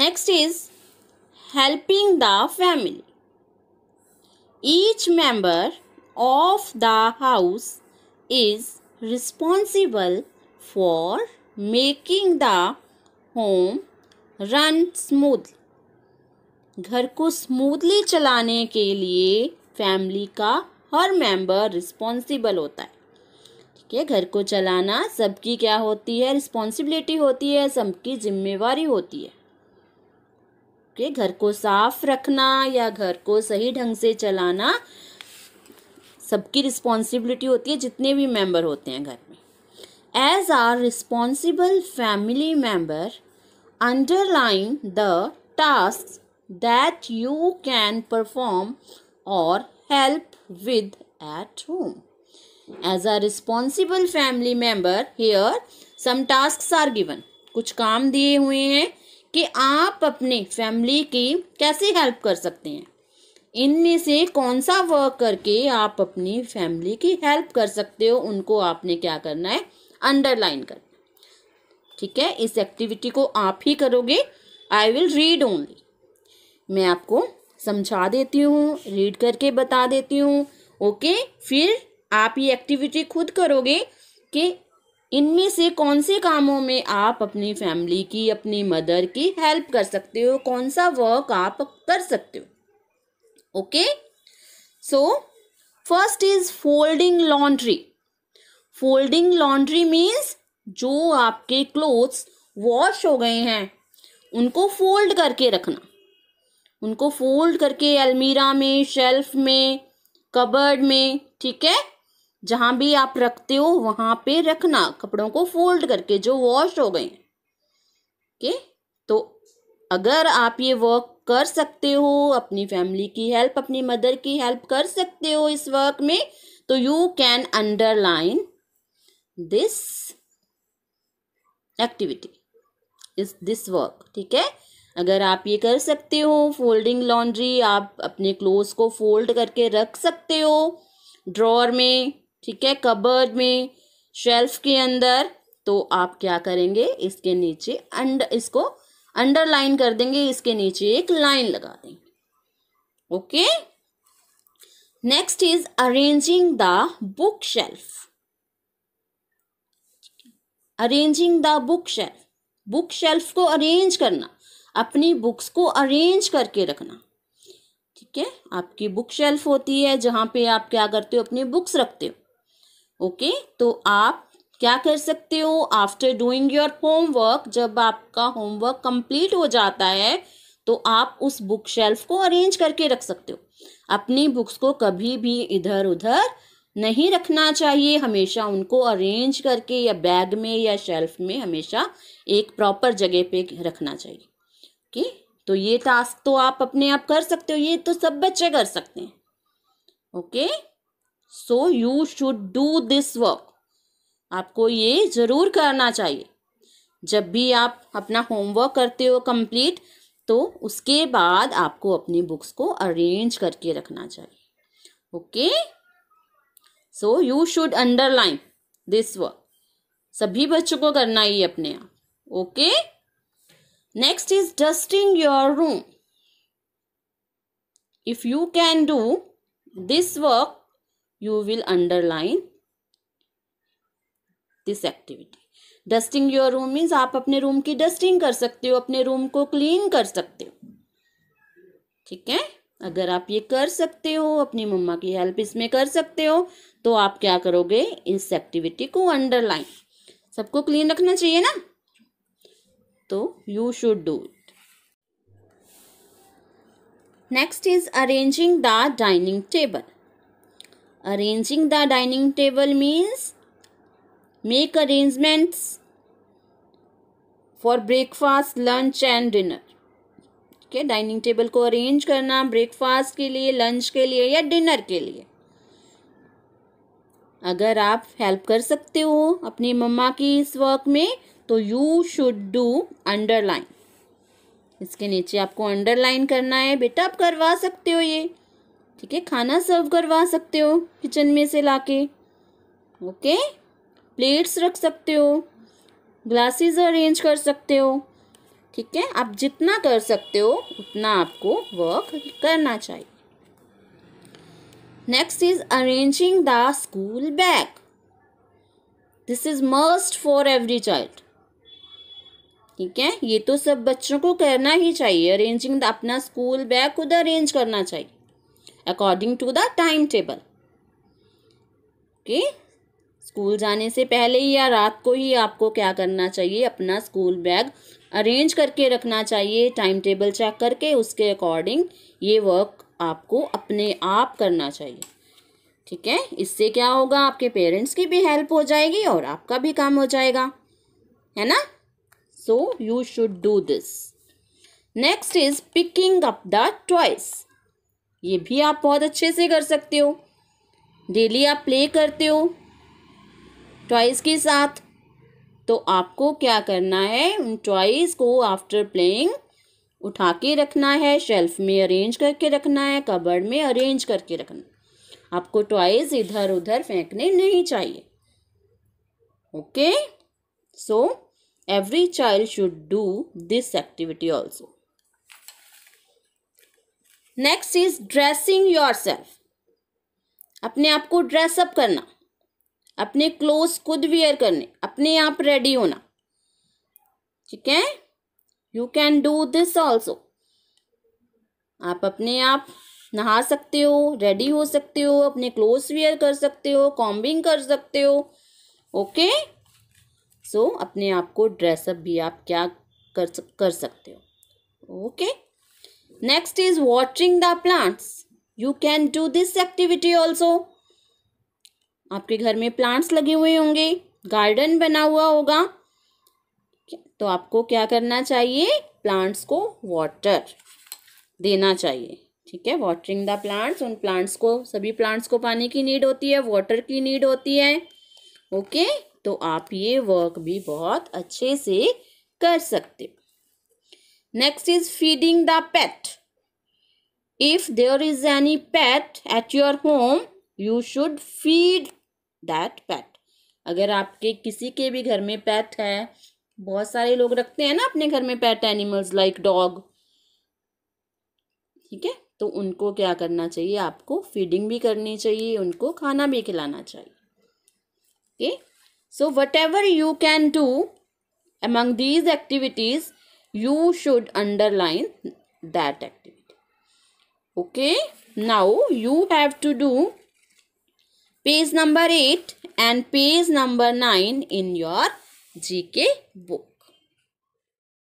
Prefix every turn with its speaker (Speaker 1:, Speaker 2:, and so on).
Speaker 1: Next is helping the family. Each member of the house is responsible for making the home run smoothly. घर को smoothly चलाने के लिए family का हर member responsible होता है ठीक है घर को चलाना सबकी क्या होती है रिस्पॉन्सिबिलिटी होती है सबकी जिम्मेवारी होती है के घर को साफ रखना या घर को सही ढंग से चलाना सबकी रिस्पॉन्सिबिलिटी होती है जितने भी मेंबर होते हैं घर में as are responsible family member underline the task that you can perform और help with at home as a responsible family member here some task are given कुछ काम दिए हुए हैं कि आप अपने फैमिली की कैसे हेल्प कर सकते हैं इनमें से कौन सा वर्क करके आप अपनी फैमिली की हेल्प कर सकते हो उनको आपने क्या करना है अंडरलाइन करना ठीक है इस एक्टिविटी को आप ही करोगे आई विल रीड ओनली मैं आपको समझा देती हूँ रीड करके बता देती हूँ ओके फिर आप ये एक्टिविटी खुद करोगे कि इनमें से कौन से कामों में आप अपनी फैमिली की अपनी मदर की हेल्प कर सकते हो कौन सा वर्क आप कर सकते हो okay so first is folding laundry folding laundry means जो आपके क्लोथ्स वॉश हो गए हैं उनको फोल्ड करके रखना उनको फोल्ड करके अलमीरा में शेल्फ में कबर्ड में ठीक है जहां भी आप रखते हो वहां पे रखना कपड़ों को फोल्ड करके जो वॉश हो गए ओके तो अगर आप ये वर्क कर सकते हो अपनी फैमिली की हेल्प अपनी मदर की हेल्प कर सकते हो इस वर्क में तो you can underline this activity इस दिस वर्क ठीक है अगर आप ये कर सकते हो फोल्डिंग लॉन्ड्री आप अपने क्लोथ्स को फोल्ड करके रख सकते हो ड्रॉर में ठीक है कबर्ड में शेल्फ के अंदर तो आप क्या करेंगे इसके नीचे अंडर इसको अंडरलाइन कर देंगे इसके नीचे एक लाइन लगा देंगे okay next is arranging the book shelf arranging the book shelf book shelf को अरेंज करना अपनी बुक्स को अरेंज करके रखना ठीक है आपकी बुक शेल्फ होती है जहां पे आप क्या करते हो अपनी बुक्स रखते हो ओके तो आप क्या कर सकते हो आफ्टर डूइंग योर होमवर्क जब आपका होमवर्क कंप्लीट हो जाता है तो आप उस बुक शेल्फ को अरेंज करके रख सकते हो अपनी बुक्स को कभी भी इधर उधर नहीं रखना चाहिए हमेशा उनको अरेंज करके या बैग में या शेल्फ में हमेशा एक प्रॉपर जगह पे रखना चाहिए ओके तो ये टास्क तो आप अपने आप कर सकते हो ये तो सब बच्चे कर सकते हैं okay so you should do this work आपको ये ज़रूर करना चाहिए जब भी आप अपना होमवर्क करते हो कंप्लीट तो उसके बाद आपको अपनी बुक्स को अरेंज करके रखना चाहिए okay so you should underline this work सभी बच्चों को करना ही अपने आप okay next is dusting your room if you can do this work you will underline this activity dusting your room means आप अपने रूम की डस्टिंग कर सकते हो अपने रूम को क्लीन कर सकते हो ठीक है अगर आप ये कर सकते हो अपनी मम्मा की हेल्प इसमें कर सकते हो तो आप क्या करोगे इस एक्टिविटी को अंडरलाइन सबको क्लीन रखना चाहिए ना तो you should do it next is arranging the dining table arranging the dining table means make arrangements for breakfast lunch and dinner ठीक है डाइनिंग टेबल को अरेंज करना ब्रेकफास्ट के लिए लंच के लिए या डिनर के लिए अगर आप हेल्प कर सकते हो अपनी मम्मा की इस वर्क में तो यू शुड डू अंडरलाइन इसके नीचे आपको अंडरलाइन करना है बेटा आप करवा सकते हो ये ठीक है खाना सर्व करवा सकते हो किचन में से लाके ओके प्लेट्स रख सकते हो ग्लासेस अरेंज कर सकते हो ठीक है आप जितना कर सकते हो उतना आपको वर्क करना चाहिए next is arranging the school bag this is must for every child ठीक है ये तो सब बच्चों को करना ही चाहिए अरेंजिंग द अपना स्कूल बैग खुद अरेंज करना चाहिए according to the time table okay school जाने से पहले ही या रात को ही आपको क्या करना चाहिए अपना स्कूल बैग अरेंज करके रखना चाहिए टाइम टेबल चेक करके उसके अकॉर्डिंग ये वर्क आपको अपने आप करना चाहिए ठीक है इससे क्या होगा आपके पेरेंट्स की भी हेल्प हो जाएगी और आपका भी काम हो जाएगा है ना so you should do this next is picking up the toys ये भी आप बहुत अच्छे से कर सकते हो डेली आप प्ले करते हो टॉयज़ के साथ तो आपको क्या करना है उन टॉयज़ को आफ्टर प्लेइंग उठा के रखना है शेल्फ में अरेंज करके रखना है कबर्ड में अरेंज करके रखना आपको टॉयज़ इधर उधर फेंकने नहीं चाहिए okay so every child should do this activity also next is dressing yourself अपने आप को ड्रेसअप करना अपने क्लोथ खुद वियर करने अपने आप रेडी होना ठीक है you can do this also आप अपने आप नहा सकते हो रेडी हो सकते हो अपने क्लोथ वेयर कर सकते हो कॉम्बिंग कर सकते हो ओके सो so, अपने आप को ड्रेसअप भी आप क्या कर कर सकते हो okay okay? Next is watering the plants. You can do this activity also. आपके घर में प्लांट्स लगे हुए होंगे गार्डन बना हुआ होगा तो आपको क्या करना चाहिए प्लांट्स को वाटर देना चाहिए ठीक है वाटरिंग द प्लांट्स उन प्लांट्स को सभी प्लांट्स को पानी की नीड होती है वाटर की नीड होती है ओके तो आप ये वर्क भी बहुत अच्छे से कर सकते हो Next is feeding the pet. If there is any pet at your home, you should feed that pet. अगर आपके किसी के भी घर में पेट है बहुत सारे लोग रखते हैं ना अपने घर में पेट एनिमल्स लाइक डॉग ठीक है तो उनको क्या करना चाहिए आपको फीडिंग भी करनी चाहिए उनको खाना भी खिलाना चाहिए okay so whatever you can do among these activities you should underline that activity okay now you have to do page number 8 and page number 9 in your gk book